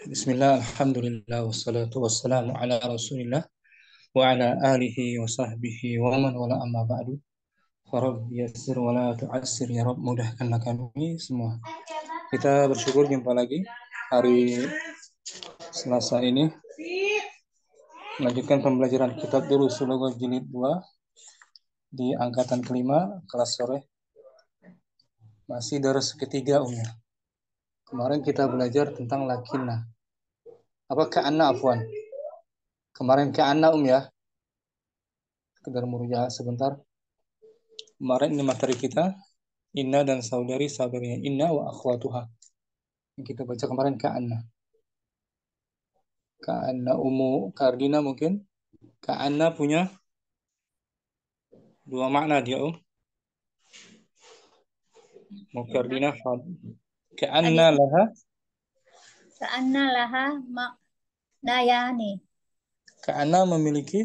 Bismillah, alhamdulillah, wassalatu wassalamu ala rasulillah wa ala alihi wa sahbihi wa man wala amma ba'du. Farab yasir wa la tu'assir ya Rabb mudahkanlah kami semua. Kita bersyukur jumpa lagi hari Selasa ini. Melanjutkan pembelajaran kitab Durusulogah Jilid 2 di angkatan kelima kelas sore. Masih dari ketiga umur. Kemarin kita belajar tentang lakinna. Apa ka'anna afwan? Kemarin ka'anna um ya. Sekedar murujaah sebentar. Kemarin ini materi kita. Inna dan saudari saudarinya. Inna wa akhwatuha. Yang kita baca kemarin ka'anna. Ka'anna umu Kardina mungkin. Ka'anna punya dua makna dia um. Mukardina Ka'anna laha Ka'anna laha maknayani. Ka'anna memiliki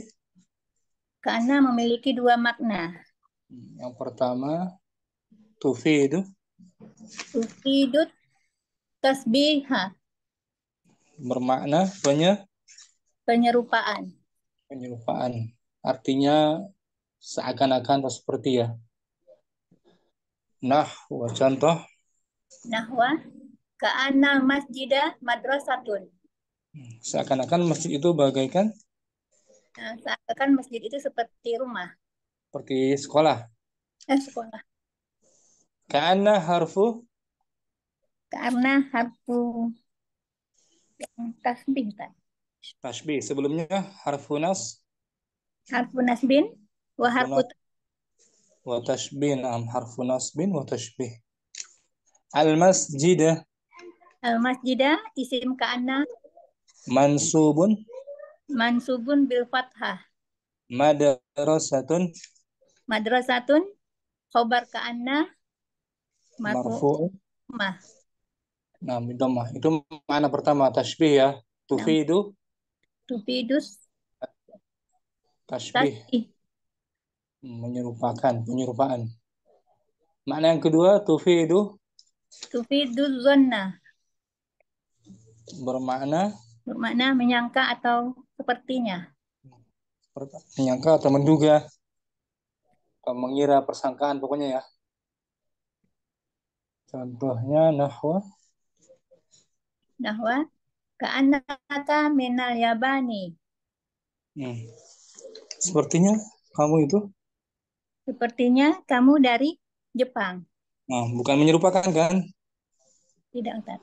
Ka'anna memiliki dua makna. Yang pertama tufidu tufidu tasbiha. Bermakna banyak penyerupaan. Penyerupaan. Artinya seakan-akan atau seperti ya. Nah, contoh nahwa ka'ana masjidah madrasatun. Hmm, seakan-akan masjid itu bagaikan? Nah, Seakan akan masjid itu seperti rumah. Seperti sekolah? Eh, sekolah. Karena harfu? Karena harfu yang tasbih. Kan? Tasbih. Sebelumnya harfu nas? Harfu nasbin. Wa harfu, wa tasbih. Am harfu nasbin wa tasbih. Al-masjidah. Al-masjidah isim Mansubun. Mansubun bil fathah. Madrasatun. Madrasatun. Khobar ka'anna. Marfu. Ma. Nah, bidomah. Itu mana pertama tasbih ya. Tufidu. Tufidus. Tasbih. tasbih. Menyerupakan, penyerupaan. Makna yang kedua, tufidu. Tufidul zonna. Bermakna? Bermakna menyangka atau sepertinya. Menyangka atau menduga. Atau mengira persangkaan pokoknya ya. Contohnya nahwa. Nahwa. Ka'annaka minal yabani. Hmm. Sepertinya kamu itu? Sepertinya kamu dari Jepang. Nah, bukan menyerupakan kan? Tidak, Ustaz.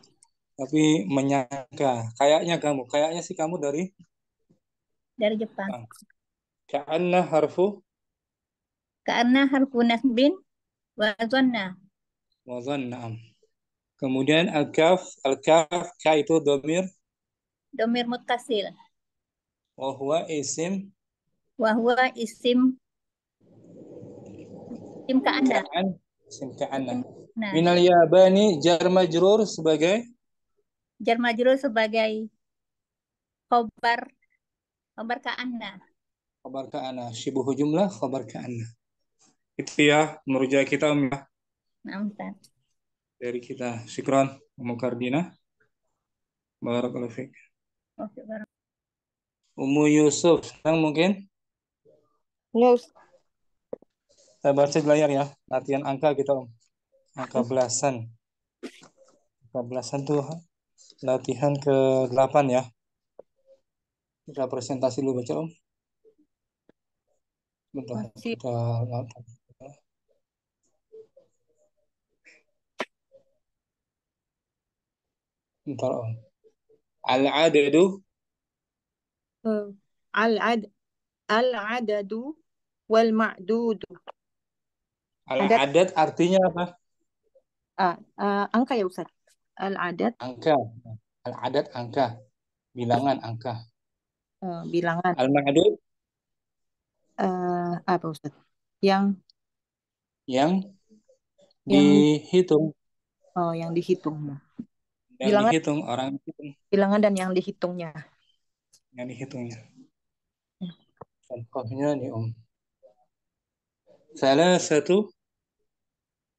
Tapi menyangka. Kayaknya kamu, kayaknya sih kamu dari dari Jepang. karena ah. Ka'anna harfu Ka'anna harfu nasbin wa zanna. Wa zanna. Kemudian al-kaf, al-kaf ka itu domir domir mutasil. wahwa isim wahwa isim isim ka'anna. Anda isim ka'anna. Iya. Nah. Minal yabani jar majrur sebagai jar majrur sebagai khobar khobar ka'anna. Khobar ka'anna, syibuh jumlah khobar ka'anna. Itu ya merujuk kita Om ya. Nah, Dari kita Sikron Ummu Kardina. Barakallahu fiik. Oke, Ummu Yusuf, sekarang mungkin? Ya, Ustaz. Saya eh, baca di layar ya, latihan angka kita gitu, Om. Angka hmm. belasan. Angka belasan tuh latihan ke-8 ya. Kita presentasi dulu baca Om. Bentar, kita Bentar Om. Al-adadu. Eh, al-ad. Al-adadu wal ma'dudu. Al-adat artinya apa? Uh, uh, angka ya Ustaz. Al-adat. Angka. Al-adat angka. Bilangan angka. Uh, bilangan. Al-ma'dud. Uh, apa Ustaz? Yang yang, yang dihitung. Oh, yang dihitung. Yang bilangan, dihitung orang dihitung. Bilangan dan yang dihitungnya. Yang dihitungnya. Hmm. Contohnya nih Om. Salah satu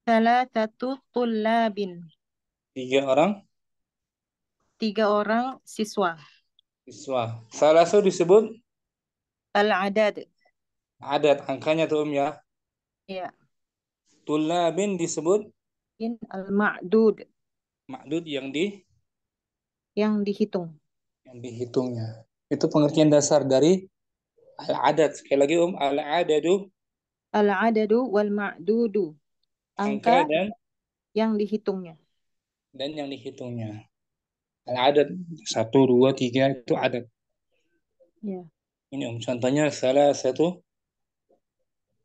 Salatatu tulabin Tiga orang? Tiga orang siswa. Siswa. salah satu disebut? Al-adad. Adat, angkanya tuh um ya? Iya. tulabin disebut? In al-ma'dud. Ma'dud yang di? Yang dihitung. Yang dihitungnya. Itu pengertian dasar dari al-adat. Sekali lagi um, al-adadu. Al-adadu wal-ma'dudu angka, dan yang dihitungnya. Dan yang dihitungnya. ada adat Satu, dua, tiga itu adat. Ya. Ini om contohnya salah satu.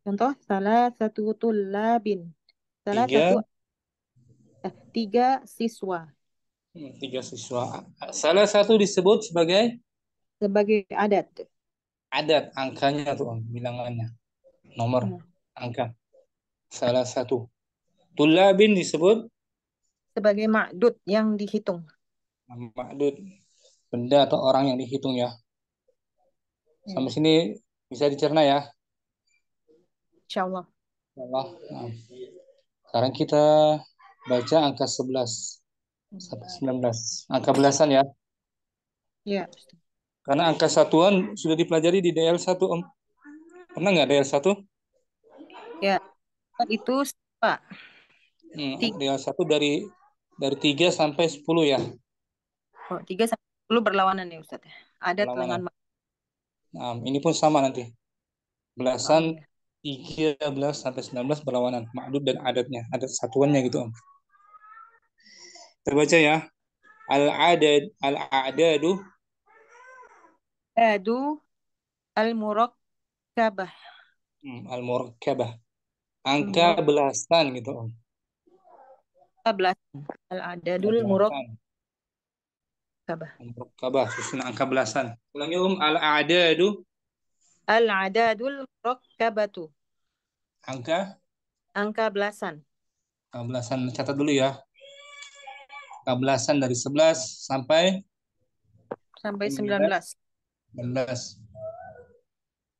Contoh salah satu tulabin. Salah tiga, satu eh, tiga siswa. Hmm, tiga siswa. Salah satu disebut sebagai sebagai adat. Adat angkanya tuh bilangannya. Nomor, ya. angka. Salah satu. Tulabin disebut sebagai makdud yang dihitung. Makdud benda atau orang yang dihitung ya. ya. Sampai sini bisa dicerna ya. Insya Allah. Insya Allah. Nah. Sekarang kita baca angka 11 sampai 19. Angka belasan ya. Iya. Karena angka satuan sudah dipelajari di DL1 Om. Pernah nggak DL1? Ya. Itu Pak. Hmm, yang satu dari dari tiga sampai sepuluh ya. Oh, sampai sepuluh berlawanan nih ya, Ustaz. Ya? Ada berlawanan. telangan Nah, ini pun sama nanti. Belasan oh. Iya. belas sampai sembilan belas berlawanan, makdud dan adatnya, adat satuannya gitu, Om. Terbaca ya. Al-adad al-adadu adu al murok Hmm, al-murakkabah. Angka belasan gitu, Om belasan. Al ada dulu murok Kabah. susun angka belasan. Ulangi um al adadu. Al ada murok kabatu Angka? Angka belasan. Angka belasan catat dulu ya. Angka belasan dari sebelas sampai sampai sembilan belas belas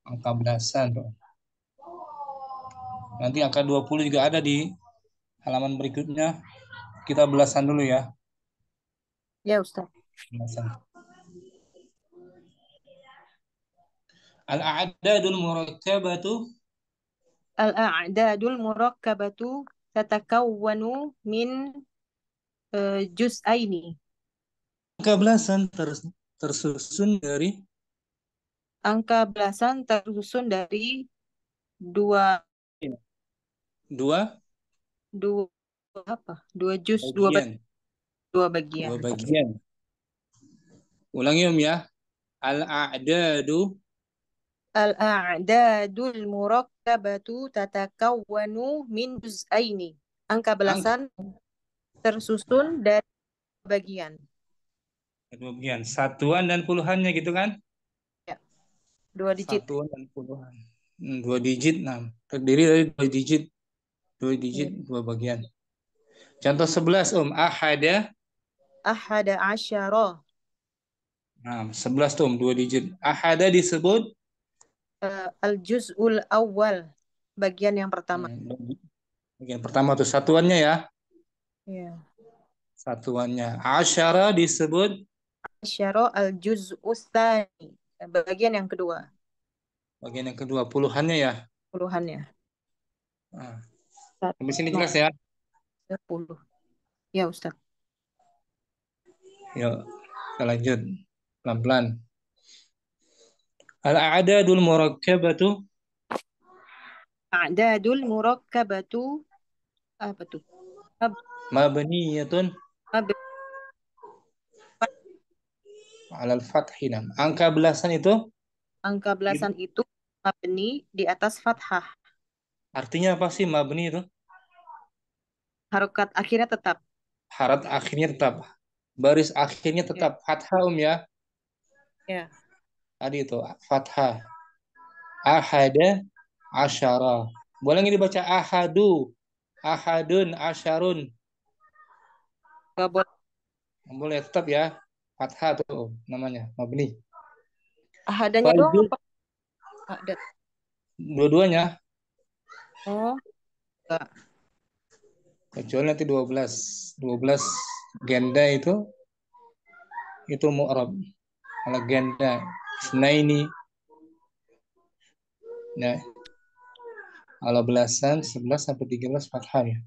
Angka belasan Nanti angka 20 juga ada di halaman berikutnya kita belasan dulu ya. Ya, Ustaz. Belasan. Al-a'dadul murakkabatu Al-a'dadul murakkabatu tatakawwanu min uh, juz'aini. Angka belasan ter tersusun dari Angka belasan tersusun dari dua dua dua apa? Dua jus dua bagian. Dua bagian. Dua bagian. Ulangi Om ya. Al-a'dadu al al murakkabatu tatakawwanu min juz'aini. Angka belasan tersusun dari bagian. Dua bagian. Satuan dan puluhannya gitu kan? Ya. Dua digit. Satuan dan puluhan. Hmm, dua digit, nah, terdiri dari dua digit, dua digit, ya. dua bagian. Contoh sebelas um ahada ahada asyara. Nah, sebelas um dua digit. Ahada disebut uh, eh, al juzul awal bagian yang pertama. Hmm, bagian pertama tuh satuannya ya. Iya. Yeah. Satuannya. Asyara disebut asyara al juz'us bagian yang kedua. Bagian yang kedua puluhannya ya. Puluhannya. Nah. Sampai sini jelas ya. 30. Ya, Ustaz. Yuk, kita lanjut. Pelan-pelan. al aadadul murakkabatu A'adadul murakkabatu apa tuh? Mab Mabniyatun Al-fathinam. Angka belasan itu? Angka belasan itu mabni di atas fathah. Artinya apa sih mabni itu? Harokat akhirnya tetap. Harat akhirnya tetap. Baris akhirnya iya. tetap. Ya. Fathah um ya. Ya. Tadi itu fathah. Ahada asyara. Boleh nggak dibaca ahadu. Ahadun asyarun. Gak boleh. Boleh tetap ya. Fathah tuh namanya. Mabni. Ahadanya Fajud. doang apa? Ahadat. Dua-duanya. Oh. Enggak kecuali nanti 12 12 ganda itu itu mu'rab kalau ganda ini nah ya. kalau belasan 11 sampai 13 fathah ya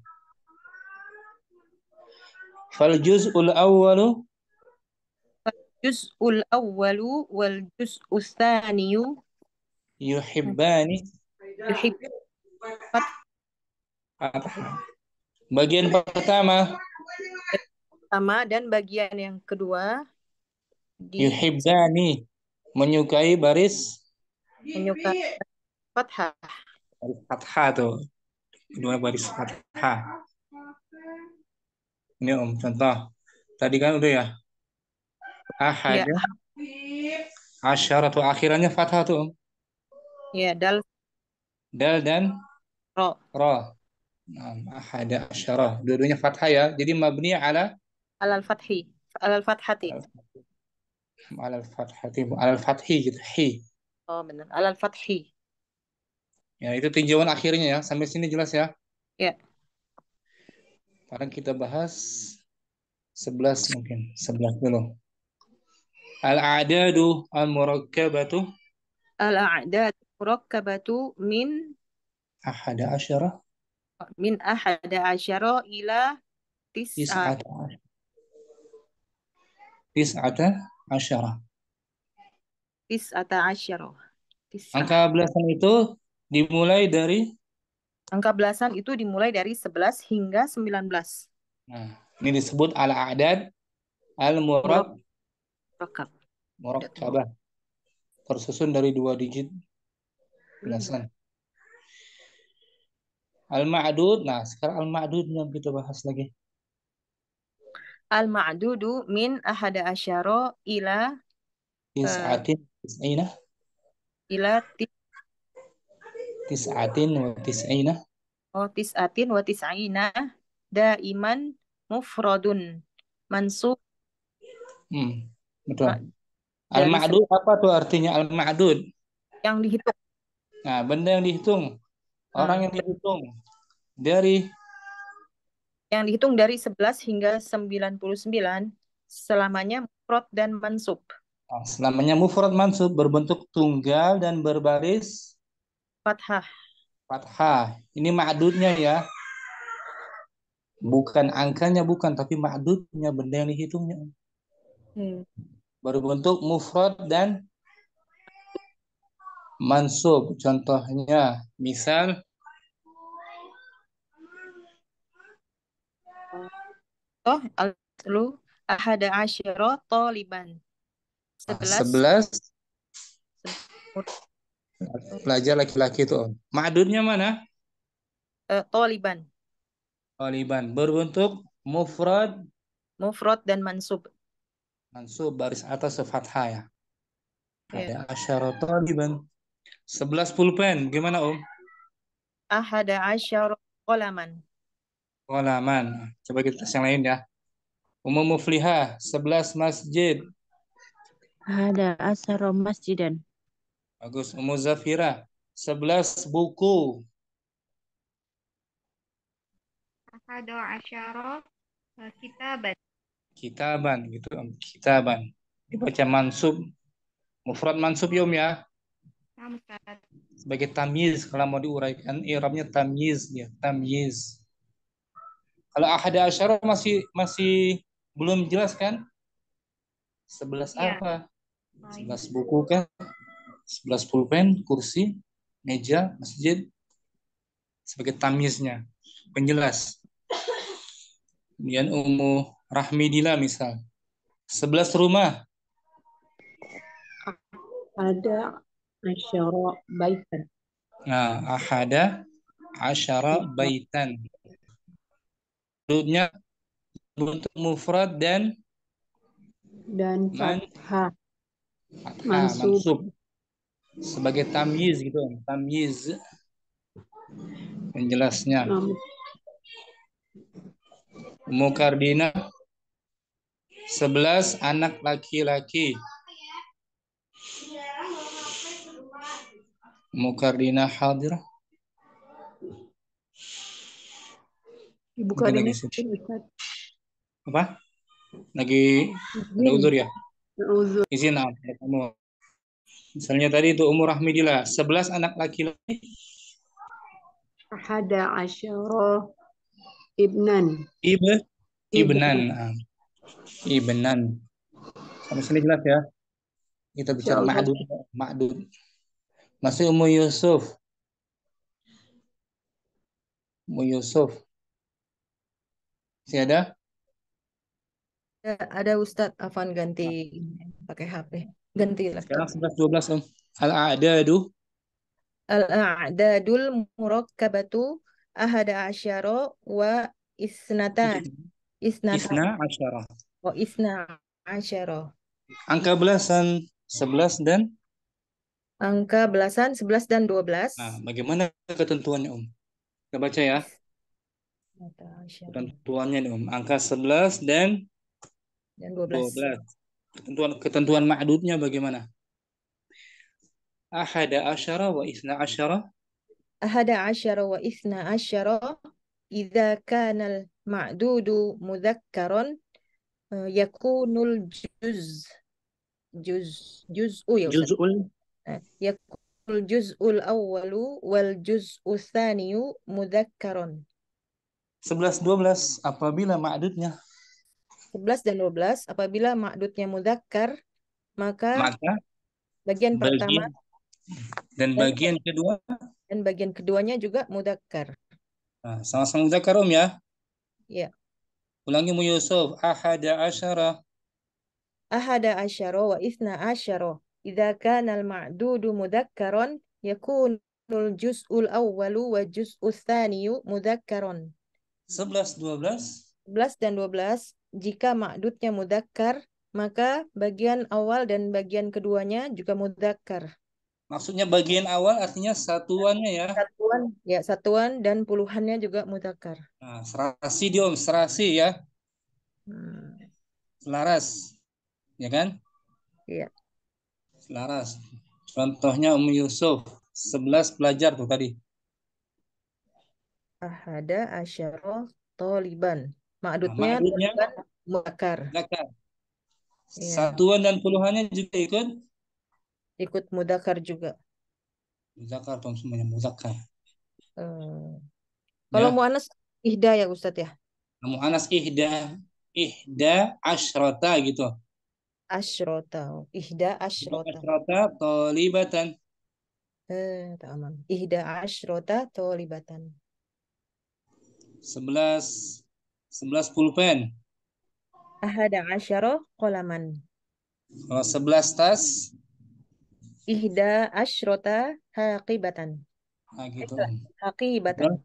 fal juz'ul awwalu juz'ul awwalu wal juz'us tsaniyu yuhibbani yuhibbani fathah Bagian pertama. Pertama dan bagian yang kedua. Di... Yuhibzani. Menyukai baris. Menyukai fathah. Baris fathah tuh. Kedua baris fathah. Ini om contoh. Tadi kan udah ya. Ahad. Ya. Asyara atau akhirannya fathah tuh om. Ya, dal. Dal dan? Ro. Ro ahada asyara. Dua-duanya fathah ya. Jadi mabni ala alal fathi. Alal fathati. Alal fathati. Alal fathi gitu. Hi. Oh benar. Alal fathi. Ya itu tinjauan akhirnya ya. Sampai sini jelas ya. Ya. Sekarang kita bahas sebelas mungkin. sebelas dulu. Al-a'dadu al murakabatu Al-a'dadu murakabatu min. Ahada asyara min ahada asyara ila tis'ata tis'ata asyara tis'ata asyara tis'ata. angka belasan itu dimulai dari angka belasan itu dimulai dari 11 hingga 19 nah ini disebut ala adad al murab murakkab murakkabah tersusun dari dua digit belasan Al-ma'dud. Nah, sekarang al-ma'dud yang kita bahas lagi. Al-ma'dudu min ahada asyara ila tis'atin eh, tis'ina ila tis tis'atin wa tis'ina oh tis'atin wa tis'ina daiman mufradun mansub hmm, betul al-ma'dud apa tuh artinya al-ma'dud yang dihitung nah benda yang dihitung Orang ah. yang dihitung dari yang dihitung dari 11 hingga 99 selamanya mufrad dan mansub. Ah, selamanya mufrad mansub berbentuk tunggal dan berbaris fathah. Fathah. Ini ma'dudnya ya. Bukan angkanya bukan tapi ma'dudnya benda yang dihitungnya. Hmm. Berbentuk mufrad dan mansub. Contohnya, misal Oh, alu ahada asyara taliban. Sebelas. Pelajar laki-laki itu, Om. Ma'dudnya mana? Uh, taliban. Taliban. Berbentuk mufrad. Mufrad dan mansub. Mansub baris atas fathah ya. Iya. Ada yeah. asyara taliban. Sebelas pulpen, gimana Om? Ahada asyar kolaman. Kolaman. Coba kita tes yang lain ya. Umum mufliha, sebelas masjid. Ahada asyar masjidan. Bagus. Umum Zafira, sebelas buku. Ahada asyar eh, kitaban. Kitaban, gitu Om. Kitaban. Dibaca mansub. Mufrad mansub yom ya. Sebagai tamyiz kalau mau diuraikan iramnya eh, tamyiz ya, tamyiz. Kalau ahad asyara masih masih belum jelas kan? sebelas ya. apa? sebelas buku kan? sebelas pulpen, kursi, meja, masjid sebagai tamyiznya, penjelas. Kemudian rahmi dila misal. sebelas rumah. Ada asyara baitan. Nah, ahada asyara baitan. Sebelumnya bentuk mufrad dan dan fathah. Mansub. Sebagai tamyiz gitu, tamyiz. Penjelasnya. Mukardina 11 anak laki-laki. Mukarina hadir. Ibu Karina Apa? Lagi ada uzur ya? Uzur. Izin kamu. Ah, Misalnya tadi itu umur Rahmi 11 anak laki-laki. Ahada asyara ibnan. Ibe? Ibnan. Ah. Ibnan. Sama sini jelas ya. Kita bicara Ma'adud. Ma masih Ummu Yusuf. Ummu Yusuf. Masih ada? Ya, ada Ustadz Afan ganti pakai HP. Ganti lah. Sekarang 11 12 Om. Al-a'dadu. Al-a'dadul murakkabatu ahada asyara wa isnata. Isnata. Isna asyara. Wa oh, isna asyara. Angka belasan 11 dan Angka belasan 11 dan 12. Nah, bagaimana ketentuannya, Om? Kita baca ya. Ketentuannya nih, Om. Angka 11 dan dan 12. 12. Ketentuan ketentuan ma'dudnya bagaimana? Ahada asyara wa isna asyara. Ahada asyara wa isna asyara. Iza kanal al-ma'dudu mudhakkaran eh, yakunul juz juz Oh, ya Ustaz. Juz'ul Yakul juz'ul awalu wal juz'u thaniyu mudhakkaron. 11 12 apabila ma'dudnya 11 dan 12 apabila ma'dudnya mudzakkar maka, maka bagian, bagian pertama dan bagian dan, kedua dan bagian keduanya juga mudzakkar. Ah, sama sama nah, mudzakkar Om ya. Iya. Ulangi Mu Yusuf ahada asyara ahada asyara wa isna asyara idza kana al-ma'dudu mudakkaron yakunul juz'ul awwalu wa juz'ul tsaniyu mudakkaron. 11 12 11 dan 12 jika ma'dudnya mudakkar maka bagian awal dan bagian keduanya juga mudakkar. Maksudnya bagian awal artinya satuannya ya. Satuan ya satuan dan puluhannya juga mudakkar. Nah, serasi dia Om, serasi ya. Hmm. Selaras. Ya kan? Iya selaras. Contohnya Umi Yusuf, 11 pelajar tuh tadi. Ahada asyara toliban. Ma'adudnya nah, mudakar. Mudakar. Ya. Satuan dan puluhannya juga ikut? Ikut mudakar juga. Mudakar dong semuanya mudakar. Hmm. Eh, kalau ya. mu'anas ihda ya Ustadz ya? Mu'anas ihda, ihda asyrata gitu asyrota. Ihda asyrota. Asyrota tolibatan. Eh, tamam. Ihda asyrota tolibatan. Sebelas, sebelas pulpen. Ahada asyara kolaman. Kalau sebelas tas. Ihda asyrota haqibatan. Nah, gitu. Haqibatan.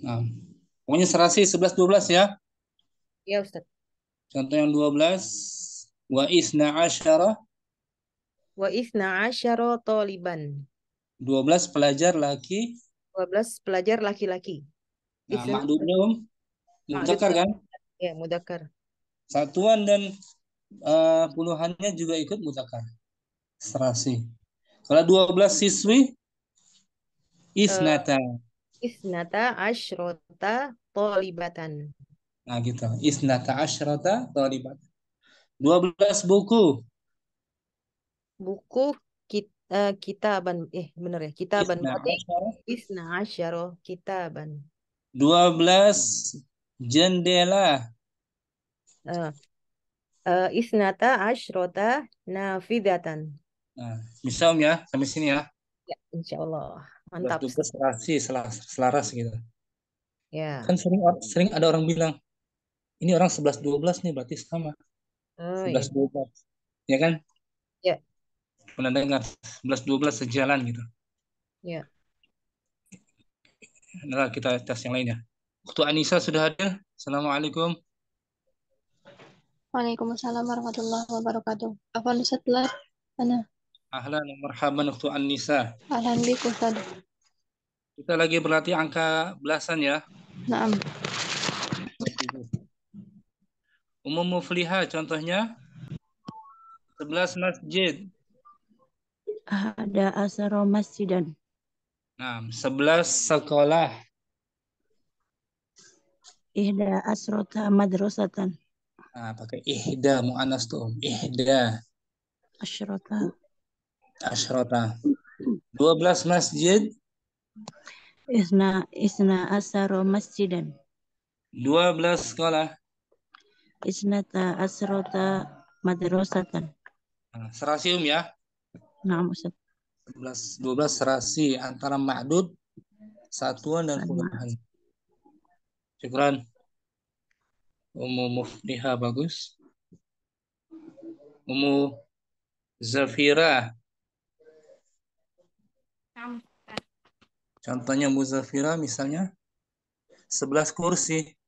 Nah, pokoknya serasi sebelas dua belas ya. Iya Ustaz. Contoh yang dua belas wa isna asyara wa isna asyara taliban 12 pelajar laki 12 pelajar laki-laki nah, makdumnya mudakar kan ya mudakar satuan dan uh, puluhannya juga ikut mudakar serasi kalau 12 siswi isnata uh, isnata asyrota tolibatan nah gitu isnata asyrota tolibatan dua belas buku. Buku eh, kita uh, kitaban eh benar ya kitaban berarti isna asyaro dua belas jendela. Uh, uh, isnata asyrota nafidatan. Nah, misal ya, sampai sini ya. Ya, insyaallah. Mantap. Berprestasi selaras, selaras gitu. Ya. Kan sering sering ada orang bilang, ini orang sebelas dua belas nih berarti sama. Oh, iya. sebelas dua belas Ya kan? Ya. Pernah dengar dua belas sejalan gitu. Ya. Nah, kita tes yang lainnya. Waktu Anissa sudah hadir. Assalamualaikum. Waalaikumsalam warahmatullahi wabarakatuh. Apa nusa telah? Ana. Ahlan marhaban waktu Anissa. bik Ustaz. Kita lagi berlatih angka belasan ya. Naam. Umum mufliha contohnya 11 masjid. Ada asro masjidan. Nah, 11 sekolah. Ihda asrota madrasatan. Nah, pakai ihda mu'anas tuh. Um. Ihda. Asrota. Dua 12 masjid. Isna, isna asro masjidan. 12 sekolah isnata asrota madrasatan. Nah, serasium ya? Nah, Ustaz. 11, 12 serasi antara ma'dud, satuan dan puluhan. Syukran. Umu Mufniha bagus. Umu Zafira. Contohnya Muzafira misalnya 11 kursi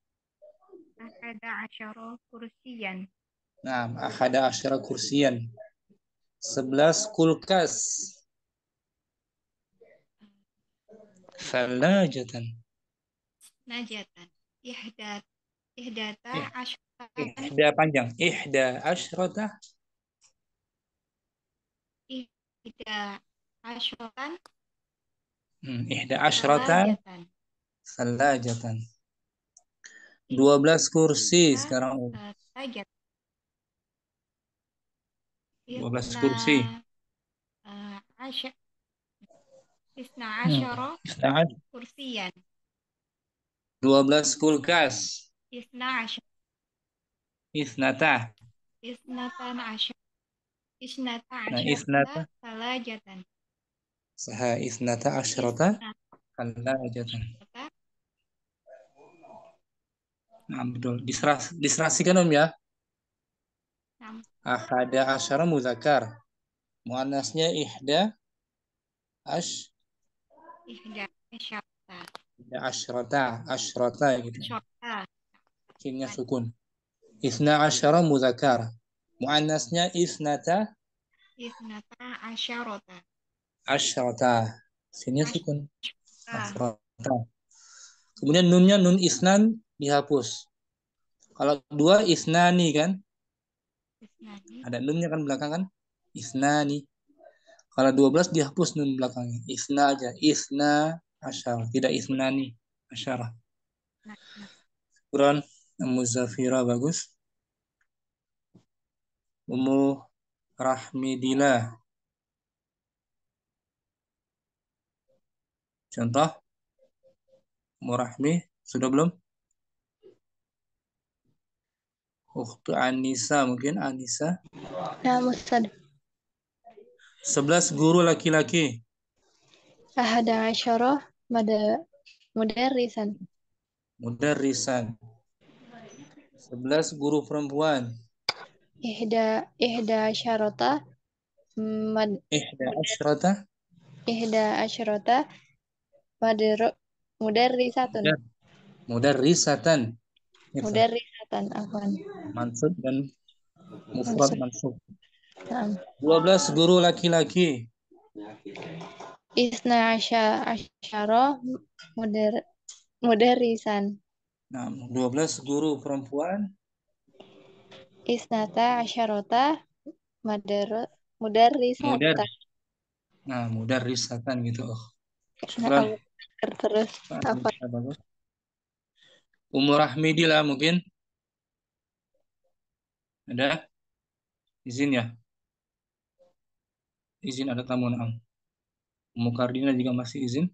ahada asyara kursiyan. Nah, ahada asyara kursiyan. Sebelas kulkas. jatan. Najatan. Ihdat. Ihdata ta iya. Ihda panjang. Ihda asyrata. Ihda asyratan. Hmm, ihda asyratan. Falajatan dua belas kursi iya. sekarang. Ah, gitu. iya, dua belas kursi. Ah, Isna asyara kursiyan. 12 kulkas. Isna asyara. Isnata. Isnata nah, asyara. Isnata asyara. Isnata. Isnata Saha isnata asyarata. Nah, betul. Diseras, diserasikan Om ya. Nah. Ahada asyara muzakar. Muannasnya ihda ash ihda asyrata. Ihda asyrata, asyrata gitu. Asyrata. Kinnya sukun. Isna asyara muzakar Muannasnya isnata isnata asyarata. Asyarata. sininya sukun. Asyarata. Kemudian nunnya nun isnan dihapus. Kalau dua isnani kan? Isnani. Ada nunnya kan belakang kan? Isnani. Kalau dua belas dihapus nun belakangnya. Isna aja. Isna asyara. Tidak isnani. Asyara. Quran Muzafira bagus. Umu Rahmidila. Contoh. murahmi Sudah belum? Ukhtu Anissa, mungkin Anissa. Ya, Ustaz. Sebelas guru laki-laki. Ahada asyara mada mudarrisan. Mudarrisan. Sebelas guru perempuan. Ihda ihda asyarata mad ihda asyarata ihda asyarata mada mudarrisatun. Mudarrisatan. Mudarrisatan dan afwan. Mansub dan mufrad mansub. Dua belas guru laki-laki. Isna asya asyara moder moderisan. Nah, dua belas guru perempuan. Isnata asyarota moder mudarrisatan. Mudar. Nah, risatan gitu. Oh. terus apa? Umur Ahmidi lah mungkin. Ada izin ya? Izin ada tamu Naam. Mukardina juga masih izin.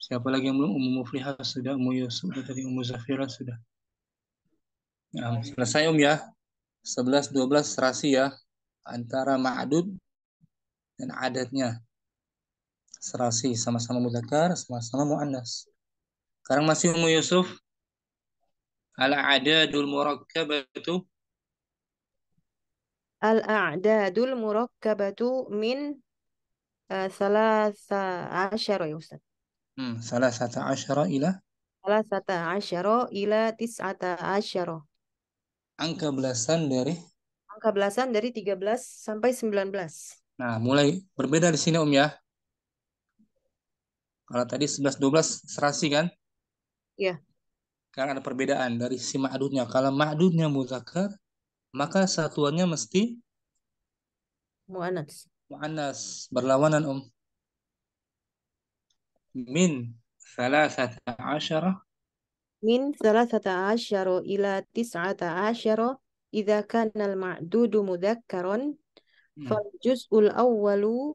Siapa lagi yang belum? umum Mufliha sudah, umum Yusuf sudah tadi, umum Zafira sudah. Nah, selesai Um ya. 11 12 serasi ya antara ma'adud dan adatnya. Serasi sama-sama mudakar, sama-sama muannas. Sekarang masih Umu Yusuf. Al-a'dadul murakkabatu Al-a'dadul murakkabatu min uh, salasa asyara ya Ustaz. Hmm, salasata asyara ila Salasata asyara ila tis'ata asyara. Angka belasan dari Angka belasan dari 13 sampai 19. Nah, mulai berbeda di sini Om ya. Kalau tadi 11 12 serasi kan? Iya. Karena ada perbedaan dari si ma'dudnya. Kalau ma'dudnya muzakkar, maka satuannya mesti mu'anas. Mu'anas berlawanan om Min salasata asyara min salasata asyara ila tis'ata asyara idza kanal al-ma'dudu mudhakkaran hmm. fal juz'ul awwalu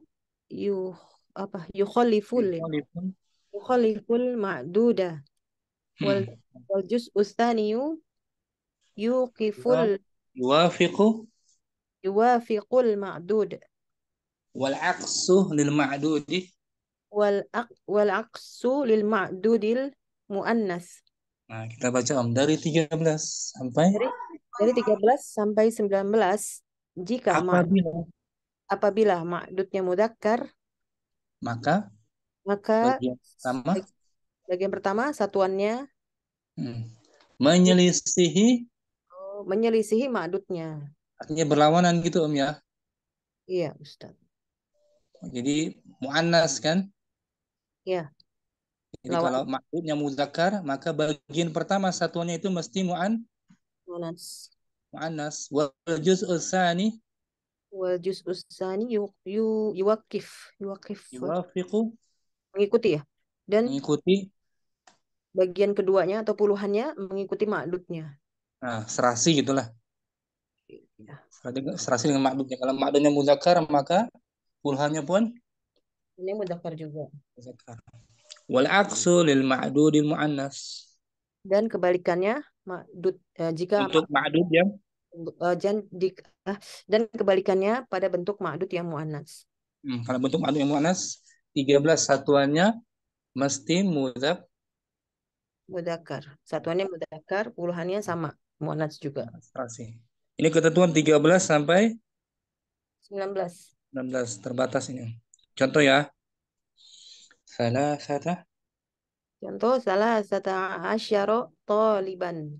yu apa yukhaliful yukhaliful ma'duda hmm. wal wal juz ustani yu yuqiful yuwafiqu yuwafiqul ma'dud wal aqsu lil ma'dudi wal aq wal aqsu lil ma'dudil muannas nah kita baca om dari 13 sampai dari, dari 13 sampai 19 jika apabila apabila ma'dudnya mudakkar maka maka bagian pertama bagian pertama satuannya Hmm. Menyelisihi. Oh, menyelisihi madutnya Artinya berlawanan gitu Om ya. Iya Ustaz. Jadi mu'annas kan? Iya. Jadi Lawan. kalau madutnya muzakkar, maka bagian pertama satuannya itu mesti mu'an. Mu'annas. Mu'annas. Wal juz'u tsani wal juz'u tsani yu, yu, yuakif yuakif Yuwafiqu. Mengikuti ya? Dan mengikuti bagian keduanya atau puluhannya mengikuti makdudnya. Nah, serasi gitulah. Ya. Serasi dengan makdudnya. Kalau makdudnya muzakar maka puluhannya pun ini muzakar juga. Mudakar. Wal aksu lil ma'dudil muannas. Dan kebalikannya makdud, eh, jika untuk makdud yang dan eh, ah, dan kebalikannya pada bentuk ma'dud yang mu'annas. Hmm, kalau bentuk ma'dud yang mu'annas 13 satuannya mesti muzak mudakar. Satuannya mudakar, puluhannya sama. Muannas juga. Ini ketentuan 13 sampai 19. 19 terbatas ini. Contoh ya. Salah sata. Contoh salah sata asyaro taliban.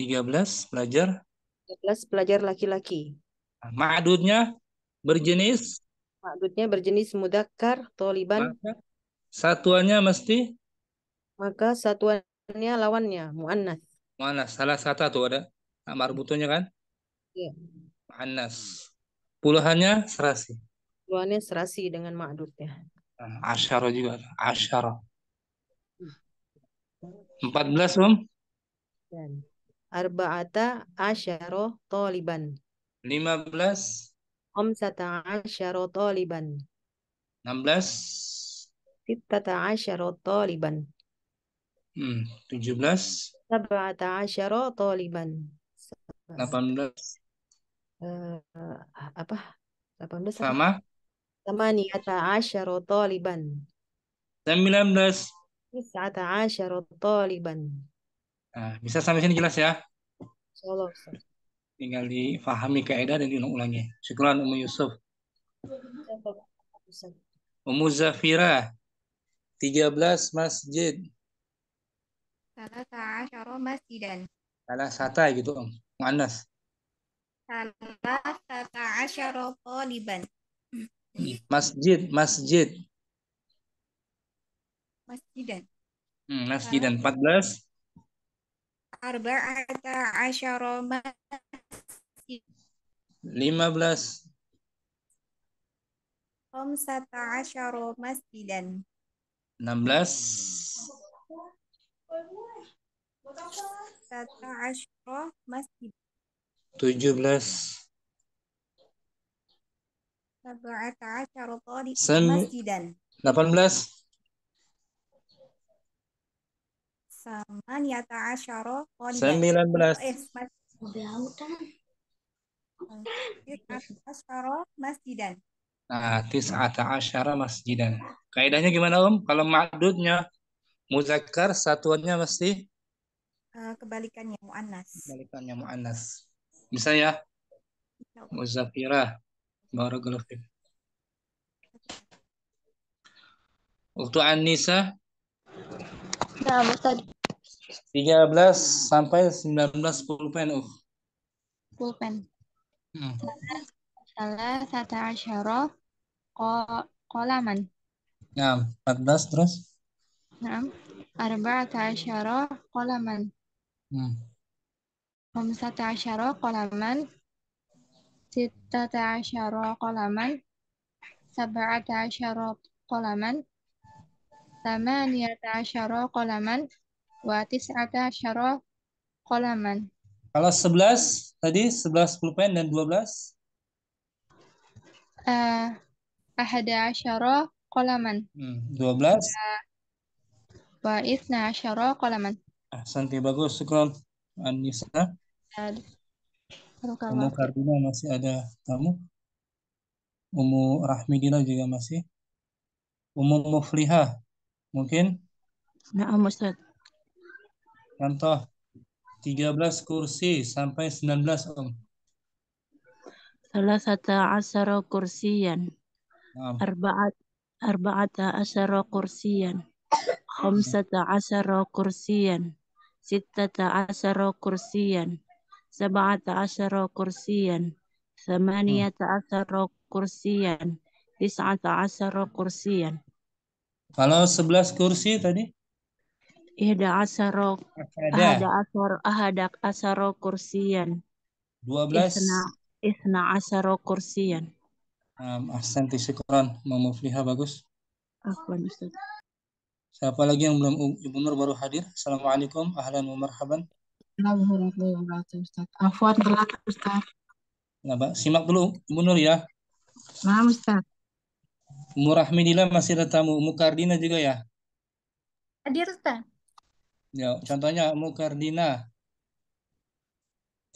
13 pelajar. 13 pelajar laki-laki. Ma'adudnya berjenis. Ma'adudnya berjenis mudakar, toliban. Satuannya mesti maka satuannya lawannya muannas. Muannas. Salah satu tuh ada marbutunya hmm. kan? Iya. Muannas. Puluhannya serasi. Puluhannya serasi dengan ya hmm, Asyara juga. Asyara. Hmm. Empat belas, Om? Dan. Arba'ata asyaro taliban Lima belas. Omsata asyaro toliban. Enam belas. Sittata asyaro toliban. 17. 17 taliban. 18. Uh, apa? 18 sama? Tamaniyata asyara taliban. 19. Tis'ata asyara taliban. Nah, bisa sampai sini jelas ya? Insyaallah. Tinggal difahami kaidah dan diulang-ulangi. Syukran Ummu Yusuf. Ummu Zafira. 13 masjid. Salasa asyara masjidan. satu gitu Om. salah satu asyara poliban. Masjid, masjid. Masjidan. Hmm, masjidan 14. Arba'ata asyara masjid. 15. satu asyara masjidan. 16. Tata oh, masjid. Tujuh belas. Sabata 19 19 masjidan. Delapan belas. Sama ya, Sembilan belas. Eh, masjidan. Nah, 19 masjidan. Kaidahnya gimana, Om? Kalau ma'dudnya Muzakkar satuannya mesti uh, eh, kebalikannya muannas. Kebalikannya muannas. Bisa ya? Muzafirah. Barakallahu fiik. Waktu Anissa? Nah, Ustaz. 13 sampai 19 pulpen. Uh. Pulpen. Hmm. Salah satu asyara kolaman. Nah, 14 terus? نعم أربعة عشر قلما خمسة عشر قلما ستة عشر قلما سبعة عشر قلما ثمانية عشر قلما وتسعة عشر قلما Kalau 11 tadi 11 pulpen dan 12? Eh uh, 11 qalaman. Hmm, 12. Uh, Wa isna asyara qalaman. Ahsanti bagus. Syukran Anissa. Kamu Karina masih ada tamu. Umu Rahmidina juga masih. Umu Mufliha mungkin. Naam Ustaz. Contoh 13 kursi sampai 19 Om. Salah satu asara kursian. Naam. Arba'at arba'ata asara kursian khamsata asara kursiyan sittata asara kursiyan sab'ata asara kursiyan thamaniyata asara kursiyan tis'ata asara kursiyan kalau sebelas kursi tadi ihda asara ahada asar ahada asara kursiyan 12 isna, isna asara kursiyan um, ahsan syukran mamufliha bagus Afwan Ustaz. Siapa lagi yang belum Ibu Nur baru hadir? Assalamualaikum, ahlan wa marhaban. Afwan telat Ustaz. Kenapa? Simak dulu Ibu Nur ya. Maaf Ustaz. Murahmidillah masih ada tamu. Kardina juga ya? Hadir, Ustaz. Ya, contohnya Mukardina,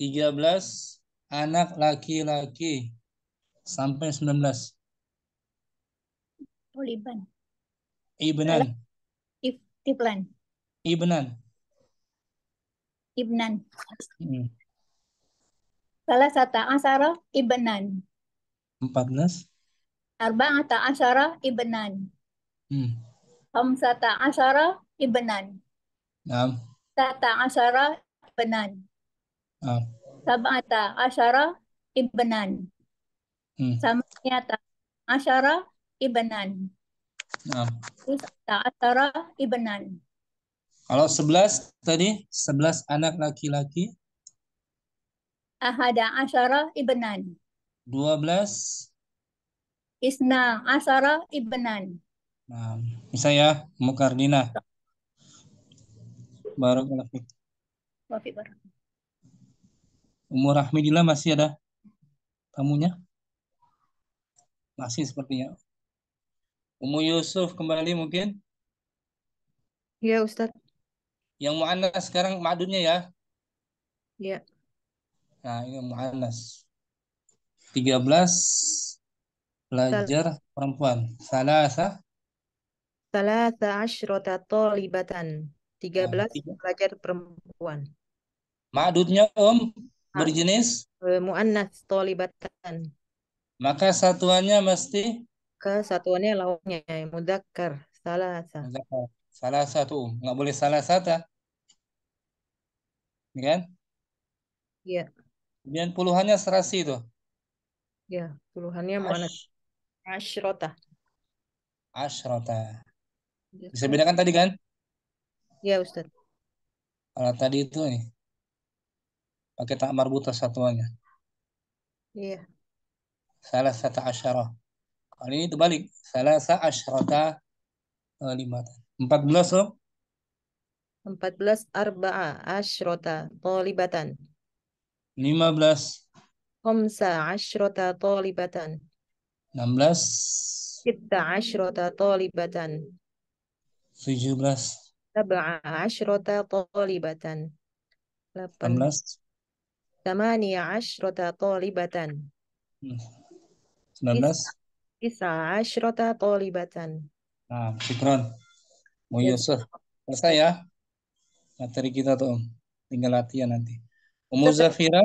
Kardina. 13 anak laki-laki sampai 19. Poliban. Ibnan. Tiplan. Ibnan. Ibnan. Hmm. Salah satu asara ibnan. Empat belas. Arba'ata asara ibnan. Hmm. Hamsata asara ibnan. Naam. Tata asara ibnan. Naam. Sab'ata asara ibnan. Hmm. nyata asara ibnan. Nah. Terus ta'atara Kalau sebelas tadi, sebelas anak laki-laki. Ahada asara ibenan Dua belas. Isna asara ibnan. Nah, bisa ya, Mukardina. Barakallahu fiik. Wafik Umur Rahmidillah masih ada tamunya? Masih sepertinya. Umu Yusuf kembali mungkin? Ya Ustaz. Yang mu'annas sekarang madunya ya? Ya. Nah ini mu'annas. 13 pelajar Sal perempuan. Salasa. Salasa ashrota tolibatan. 13 nah, pelajar perempuan. Madunya um ah. berjenis? Eh, mu'annas tolibatan. Maka satuannya mesti? maka satuannya lawannya mudakar salah satu Salah satu, nggak boleh salah satu. Ya? Iya kan? Iya. Kemudian puluhannya serasi itu. Iya puluhannya mana Ashrota. Ashrota. Iya. Bisa bedakan tadi kan? Iya, Ustaz. Kalau tadi itu nih. Pakai tak marbuta satuannya. Iya. Salah satu asyarah kali ini terbalik. Salasa asyrata eh, empat belas Om. Empat belas arba'a asyrota tolibatan. belas Komsa talibatan tolibatan. belas Kita talibatan tolibatan. belas Sab'a asyrota tolibatan. belas Tamania talibatan tolibatan. Hmm. belas Tisa Ashrota tolibatan. Nah, syukron. Ya. Yusuf. Selesai ya. Materi kita tuh. Tinggal latihan nanti. Umur Zafira.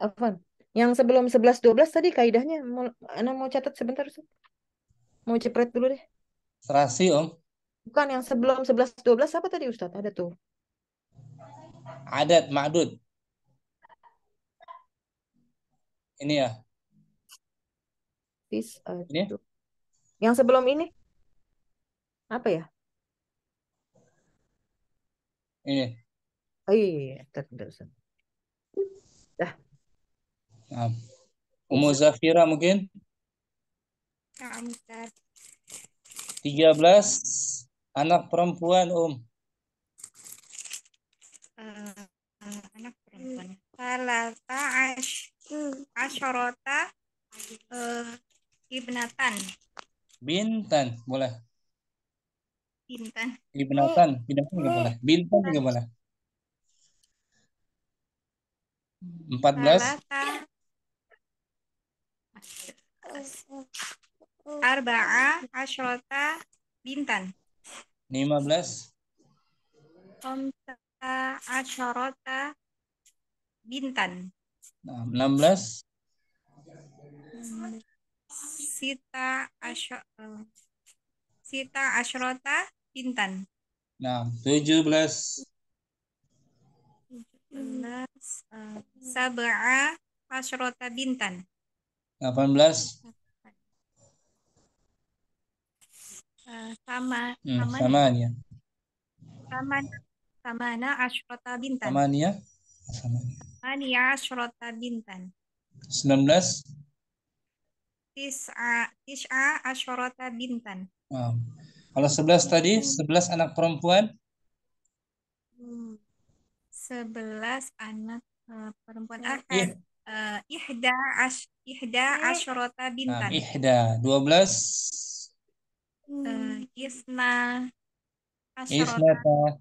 Afan. Yang sebelum 11-12 tadi kaidahnya. Mau, Ana mau catat sebentar. Ustaz. Mau cepret dulu deh. Serasi om. Bukan yang sebelum 11-12 apa tadi Ustaz? Ada tuh. Adat, ma'dud. Ini ya praktis ini? Itu. Yang sebelum ini apa ya? Ini. Oh iya, terus. Dah. Um, Umu Zafira mungkin? Tiga belas anak perempuan Om. Um. anak perempuan. Salata asyarota Ibnatan. Bintan, boleh. Bintan. Ibnatan, Bintan juga boleh. Bintan juga boleh. 14 Arba'a asyrota bintan 15 omta asyrota bintan nah, 16 Sita Asya Sita Ashrota Pintan. Nah, 17. 17 belas eh, Sab'a Ashrota Bintan. 18. Eh, hmm, sama sama sama sama sama sama Ashrota Bintan. Samania. sama Samania Ashrota Bintan. 19 tis'a tis'a asyrata bintan. Oh. Kalau sebelas tadi, sebelas anak perempuan? Hmm, sebelas anak uh, perempuan. Ahad, iya. uh, iya. eh, ihda, as, ihda iya. asyarata bintan. Nah, ihda, dua belas? Uh, isna asyrota.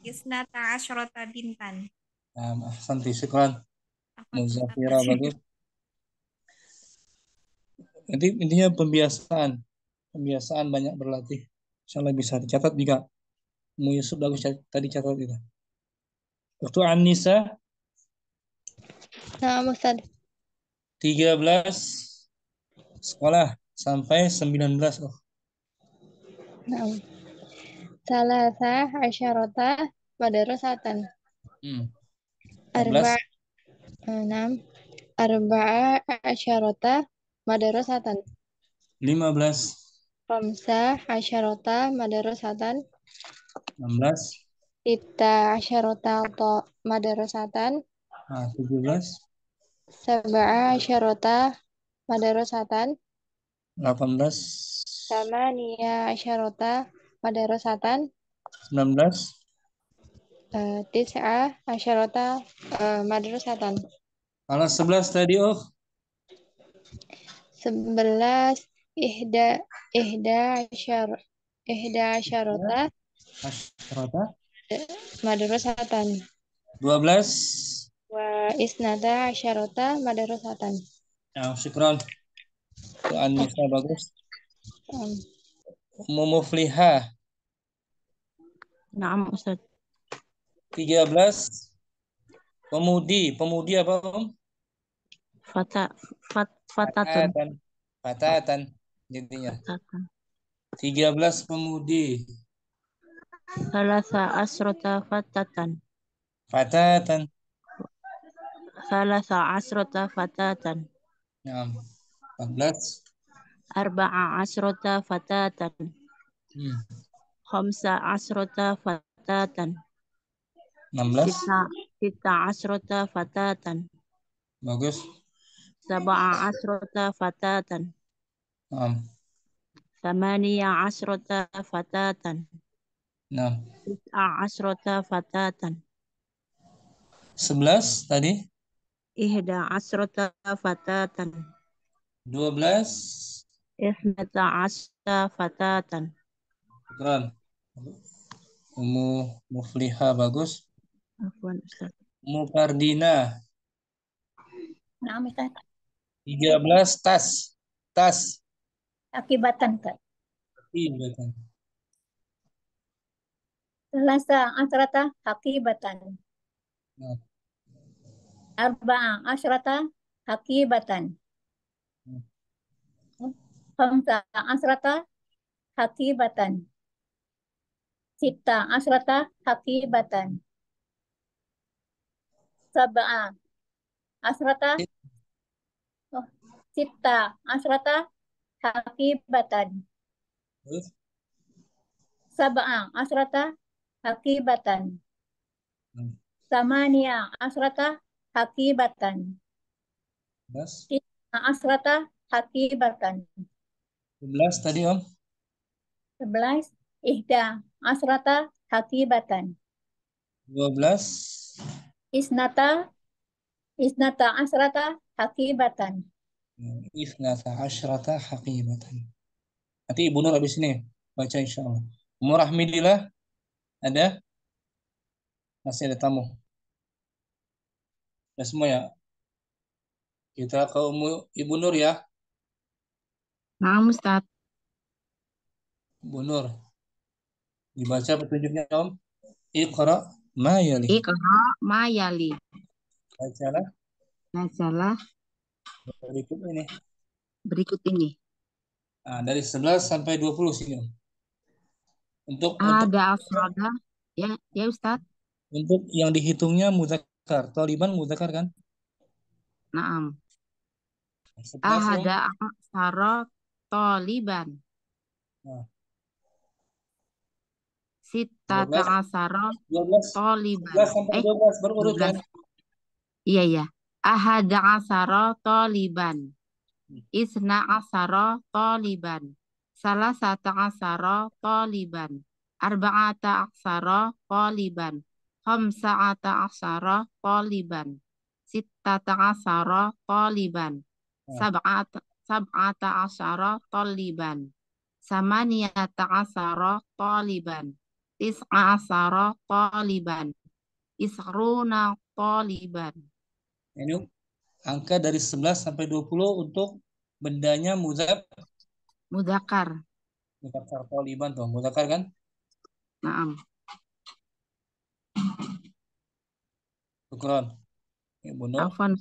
Isna ta asyrota bintan. Nah, ahsanti, syukran. Muzafira, bagus. Nanti intinya pembiasaan, pembiasaan banyak berlatih. Insya bisa dicatat juga. Mu Yusuf bagus tadi catat itu. Waktu Anissa. Nah, Ustaz. 13 sekolah sampai sembilan belas oh. Nah. Salasa asyarata madrasatan. Hmm. Arba enam arba'a asyarata madarosatan. 15. Komsa asyarota madarosatan. 16. Ita asyarota atau madarosatan. Nah, 17. Saba'a asyarota madarosatan. 18. Sama Nia asyarota madarosatan. 19. Uh, eh, tis'a asyarota uh, eh, madarosatan. Alas 11 tadi, oh sebelas ihda ihda syar ihda syarota syarota madrasatan dua belas wa isnada syarota madrasatan ya syukron Tuhan Nisa bagus um. Hmm. Mumufliha Naam Ustaz 13 Pemudi Pemudi apa Om? Fata, fat, Fatatun. Fatatan. Fatatan jadinya. tiga belas pemudi. Salasa asrota fatatan. Fatatan. Salasa asrota fatatan. Ya. Nah, belas Arba'a asrota fatatan. Hmm. Khamsa asrota fatatan. Enam Kita, kita asrota fatatan. Bagus saba'a asrata fatatan. Naam. Thamaniya asrata fatatan. Naam. Tis'a asrata fatatan. Sebelas tadi? Ihda asrata fatatan. Dua belas? Ihda asrata fatatan. Keren. Umu Mufliha bagus. Afwan Ustaz. Mukardina. Nah, Ustaz. 13 tas. Tas. Akibatan, Kak. Akibatan. Selasa asrata akibatan Nah. Arba'a asrata hakibatan. nah. asrata akibatan Sita ya. asrata akibatan Saba'a asrata Sita asrata hakibatan. Sabang asrata hakibatan. Hmm. Samania asrata hakibatan. Sita asrata hakibatan. 11 tadi Om. 11 ihda asrata hakibatan. 12 isnata isnata asrata hakibatan. Isnata haqibatan. Nanti Ibu Nur habis ini baca insya Allah. Murahmidillah ada masih ada tamu. Ya semua ya. Kita ke umu, Ibu Nur ya. Nah, Ustaz. Ibu Nur. Dibaca petunjuknya Om. Iqra mayali. Iqra mayali. Bacalah. Bacalah Berikut ini. Berikut ini. Nah, dari 11 sampai 20 sini. Ah, untuk ada afroda ya ya Ustaz. Untuk yang dihitungnya mudzakkar, taliban mudzakkar kan? Naam. Ada aksara taliban. Nah. Sita ta'asara taliban. 11 sampai 12 eh, berurut kan? Iya, iya ahad asara toliban. Hmm. isna asara taliban satu asara taliban arba'ata asara taliban Homsa'ata asara toliban. sittata asara toliban. Hmm. sab'ata sab'ata asara taliban samaniyata asara toliban. tis'a asara toliban. isruna toliban. Ini angka dari 11 sampai 20 untuk bendanya muzab mudakar. Mudakar taliban tuh, mudakar kan? Naam. Syukron. Ya, Bunda. Afan.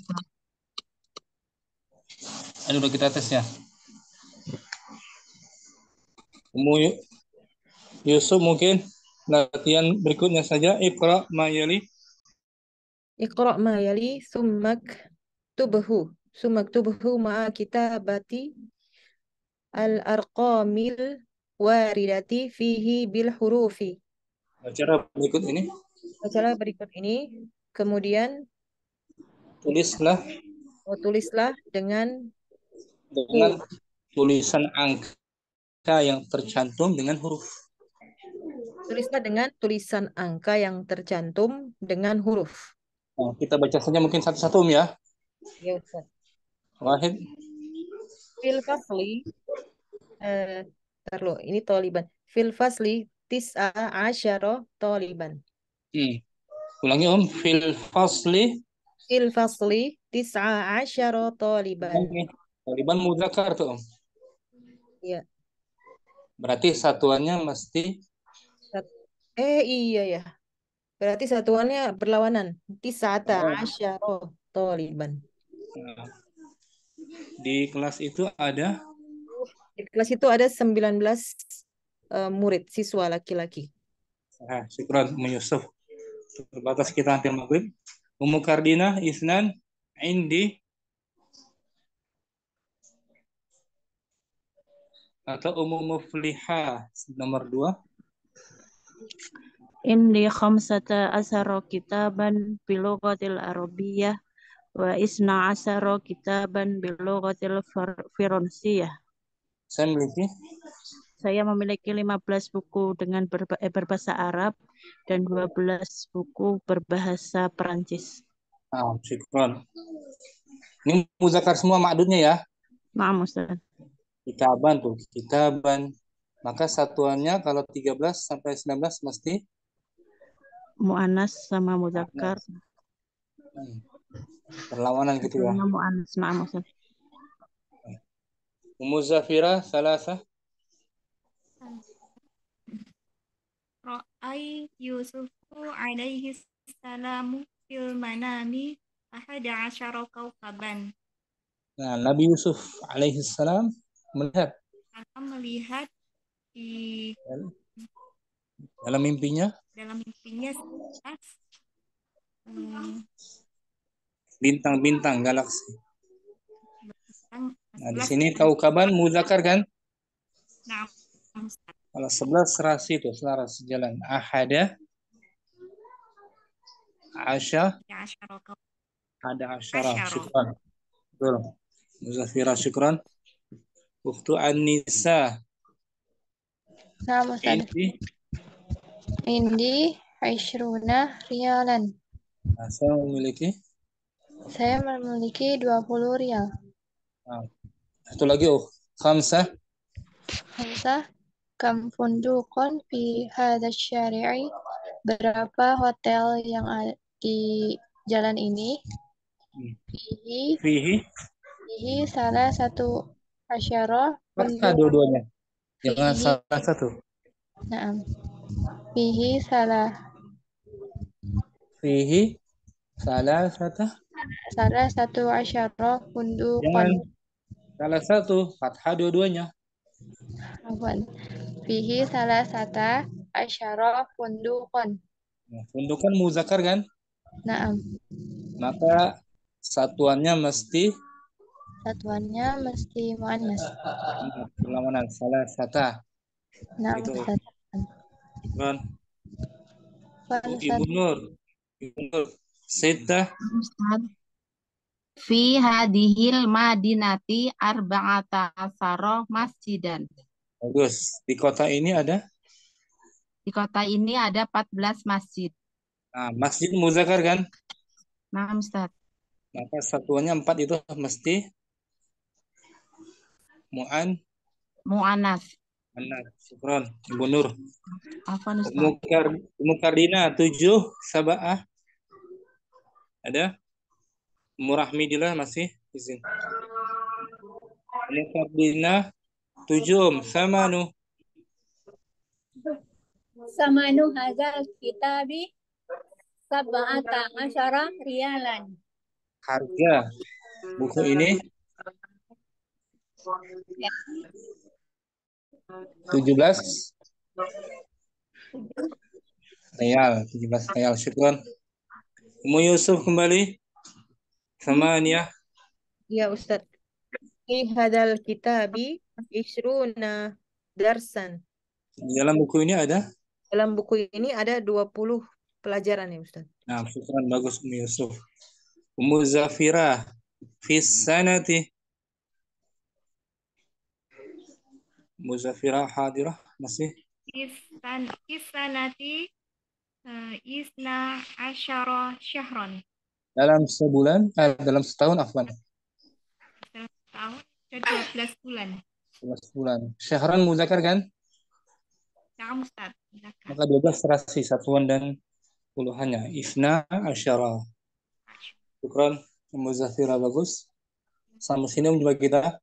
Aduh, udah kita tesnya. Umu Yusuf mungkin latihan berikutnya saja. Iqra mayali. Iqra' ma yali summak tubuhu. Summak tubuhu ma'a kitabati al-arqamil waridati fihi bil hurufi. Acara berikut ini. Acara berikut ini. Kemudian. Tulislah. Oh, tulislah dengan. Dengan tulisan angka yang tercantum dengan huruf. Tulislah dengan tulisan angka yang tercantum dengan huruf. Nah, kita baca saja mungkin satu-satu ya. Ya Ustaz. Wahid. Fil fasli. Uh, Ini Taliban. Fil fasli tis'a asyara toliban. Hmm. Ulangi Om. Fil fasli. Fil fasli tis'a asyara toliban. Okay. Taliban mudakar tuh Om. Iya. Berarti satuannya mesti. Eh iya ya. Berarti satuannya berlawanan. Tisata oh. asyaro toliban. Nah, di kelas itu ada? Di kelas itu ada 19 uh, eh, murid, siswa laki-laki. Nah, syukuran Yusuf. Terbatas kita nanti maghrib. Umu Kardina, Isnan, Indi, atau Umu Mufliha nomor dua. Indi khamsata asaro kitaban bilogatil arabiyah wa isna asaro kitaban bilogatil fironsiyah. Saya memiliki? Saya memiliki 15 buku dengan berba eh, berbahasa Arab dan 12 buku berbahasa Perancis. Ah, Ini muzakar semua makdudnya ya? Maaf, Ustaz. Kitaban tuh, kitaban. Maka satuannya kalau 13 sampai 19 mesti mu'anas sama muzakkar. Hmm. Perlawanan gitu ya. Mu'anas, maaf Ustaz. Muzafira salasa. Ra'ai Yusufu alaihi salamu fil manami ahada asyara kaukaban. Nah, Nabi Yusuf alaihi salam melihat. Akan melihat di dalam mimpinya dalam mimpinya hmm. bintang-bintang galaksi. Nah, di sini ya. kaban muzakar kan? Nah, kalau sebelas serasi itu selaras jalan. Ahada, ya? Asya, ada asyara, syukran. Betul. Muzafira, syukran. Waktu Anissa. Sama, Indi Aishruna rialan. Saya memiliki? Saya memiliki 20 rial. Nah, Satu lagi, oh. Khamsa. Khamsa. Kam fundukon fi hadha syari'i. Berapa hotel yang ada di jalan ini? Hmm. Fihi. Fihi. Fihi salah satu asyara. Berapa dua-duanya. Jangan salah satu. Nah. Fihi salah. Fihi salah satu. Salah satu asyara kundu Jangan. Salah satu fathah dua-duanya. Afwan. Fihi salah satu asyara kundukon. Nah, kundukon muzakar kan? Naam. Maka satuannya mesti satuannya mesti muannas. Nah, Pelamanan salah satu Nah, Bukan. Ibu Nur. Ibu Nur. Sidah. Fi hadihil madinati arba'ata asaro masjidan. Bagus. Di kota ini ada? Di kota ini ada 14 masjid. Nah, masjid muzakar kan? Nah, Ustaz. Maka satuannya empat itu mesti mu'an. Mu'anas. Benar. Sukron, Ibu Nur. Apa Mukar, Mukardina tujuh Sabah. Ada? Murahmidillah masih izin. Mukardina tujuh sama nu. Sama nu hazal kitabi sab'ata asyara rialan. Harga buku ini ya. 17 Real, 17 real. syukur. Umu Yusuf kembali. Sama ya. Ya Ustaz. Di hadal kitabi isruna darsan. Dalam buku ini ada? Dalam buku ini ada 20 pelajaran ya Ustaz. Nah, syukur bagus Umu Yusuf. Umu Zafira. Fi sanati Muzafira hadirah masih Isan Isanati uh, eh, isna asyara syahron. Dalam sebulan, eh, dalam setahun afwan. Dalam setahun ke 12 bulan. 12 bulan. Syahron muzakar kan? Naam Ustaz. Maka 12 serasi satuan dan puluhannya. Isna asyara. Syukran. muzafira bagus. Sama sini jumpa kita.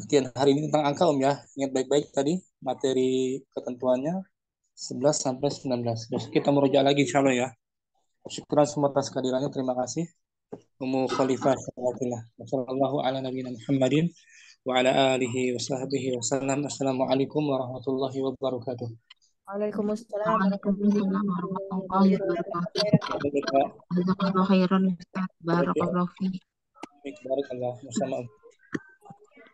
Sekian hari ini tentang angka Om ya. Ingat baik-baik tadi materi ketentuannya 11 sampai 19. Besok kita merujuk lagi insya Allah ya. Syukuran semua atas kehadirannya. Terima kasih. Ummu Khalifah Sallallahu alaihi nabiyina Muhammadin wa ala alihi wa sahbihi wa sallam. Assalamualaikum warahmatullahi wabarakatuh. Waalaikumsalam warahmatullahi wabarakatuh. Barakallahu khairan Ustaz. Barakallahu fiik. Barakallahu.